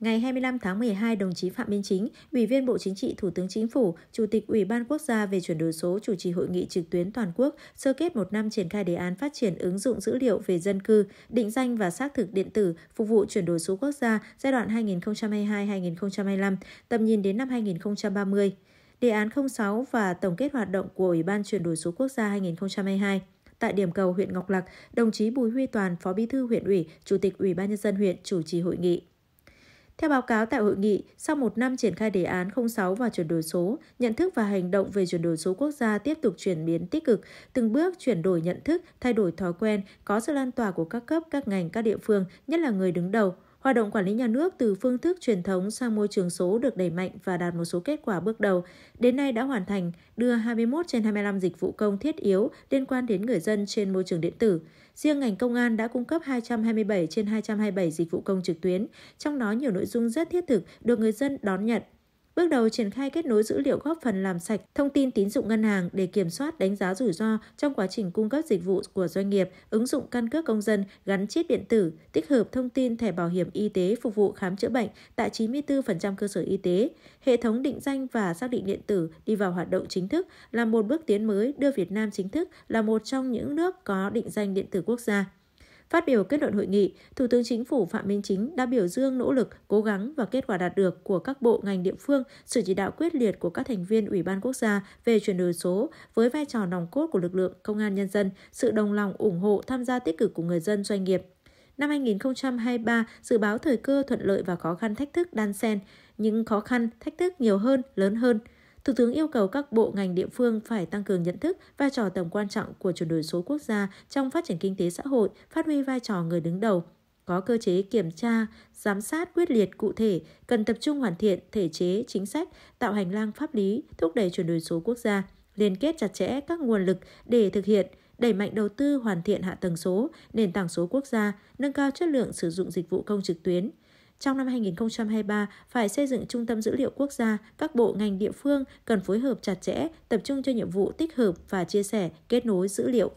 Ngày 25 tháng 12, đồng chí Phạm Minh Chính, Ủy viên Bộ Chính trị Thủ tướng Chính phủ, Chủ tịch Ủy ban Quốc gia về chuyển đổi số chủ trì hội nghị trực tuyến toàn quốc sơ kết một năm triển khai đề án phát triển ứng dụng dữ liệu về dân cư, định danh và xác thực điện tử phục vụ chuyển đổi số quốc gia giai đoạn 2022-2025, tầm nhìn đến năm 2030. Đề án 06 và tổng kết hoạt động của Ủy ban chuyển đổi số quốc gia 2022. Tại điểm cầu huyện Ngọc Lặc, đồng chí Bùi Huy Toàn, Phó Bí thư huyện ủy, Chủ tịch Ủy ban nhân dân huyện chủ trì hội nghị. Theo báo cáo tại hội nghị, sau một năm triển khai đề án 06 và chuyển đổi số, nhận thức và hành động về chuyển đổi số quốc gia tiếp tục chuyển biến tích cực, từng bước chuyển đổi nhận thức, thay đổi thói quen, có sự lan tỏa của các cấp, các ngành, các địa phương, nhất là người đứng đầu, Hoạt động quản lý nhà nước từ phương thức truyền thống sang môi trường số được đẩy mạnh và đạt một số kết quả bước đầu. Đến nay đã hoàn thành đưa 21 trên 25 dịch vụ công thiết yếu liên quan đến người dân trên môi trường điện tử. Riêng ngành công an đã cung cấp 227 trên 227 dịch vụ công trực tuyến, trong đó nhiều nội dung rất thiết thực được người dân đón nhận, bước đầu triển khai kết nối dữ liệu góp phần làm sạch thông tin tín dụng ngân hàng để kiểm soát đánh giá rủi ro trong quá trình cung cấp dịch vụ của doanh nghiệp, ứng dụng căn cước công dân gắn chip điện tử, tích hợp thông tin thẻ bảo hiểm y tế phục vụ khám chữa bệnh tại 94% cơ sở y tế. Hệ thống định danh và xác định điện tử đi vào hoạt động chính thức là một bước tiến mới đưa Việt Nam chính thức là một trong những nước có định danh điện tử quốc gia. Phát biểu kết luận hội nghị, Thủ tướng Chính phủ Phạm Minh Chính đã biểu dương nỗ lực, cố gắng và kết quả đạt được của các bộ ngành địa phương, sự chỉ đạo quyết liệt của các thành viên Ủy ban Quốc gia về chuyển đổi số với vai trò nòng cốt của lực lượng công an nhân dân, sự đồng lòng ủng hộ tham gia tích cực của người dân doanh nghiệp. Năm 2023 dự báo thời cơ thuận lợi và khó khăn thách thức đan xen, những khó khăn, thách thức nhiều hơn, lớn hơn – Thủ tướng yêu cầu các bộ ngành địa phương phải tăng cường nhận thức vai trò tầm quan trọng của chuyển đổi số quốc gia trong phát triển kinh tế xã hội, phát huy vai trò người đứng đầu, có cơ chế kiểm tra, giám sát quyết liệt cụ thể, cần tập trung hoàn thiện thể chế, chính sách, tạo hành lang pháp lý, thúc đẩy chuyển đổi số quốc gia, liên kết chặt chẽ các nguồn lực để thực hiện, đẩy mạnh đầu tư hoàn thiện hạ tầng số, nền tảng số quốc gia, nâng cao chất lượng sử dụng dịch vụ công trực tuyến, trong năm 2023, phải xây dựng trung tâm dữ liệu quốc gia, các bộ ngành địa phương cần phối hợp chặt chẽ, tập trung cho nhiệm vụ tích hợp và chia sẻ, kết nối dữ liệu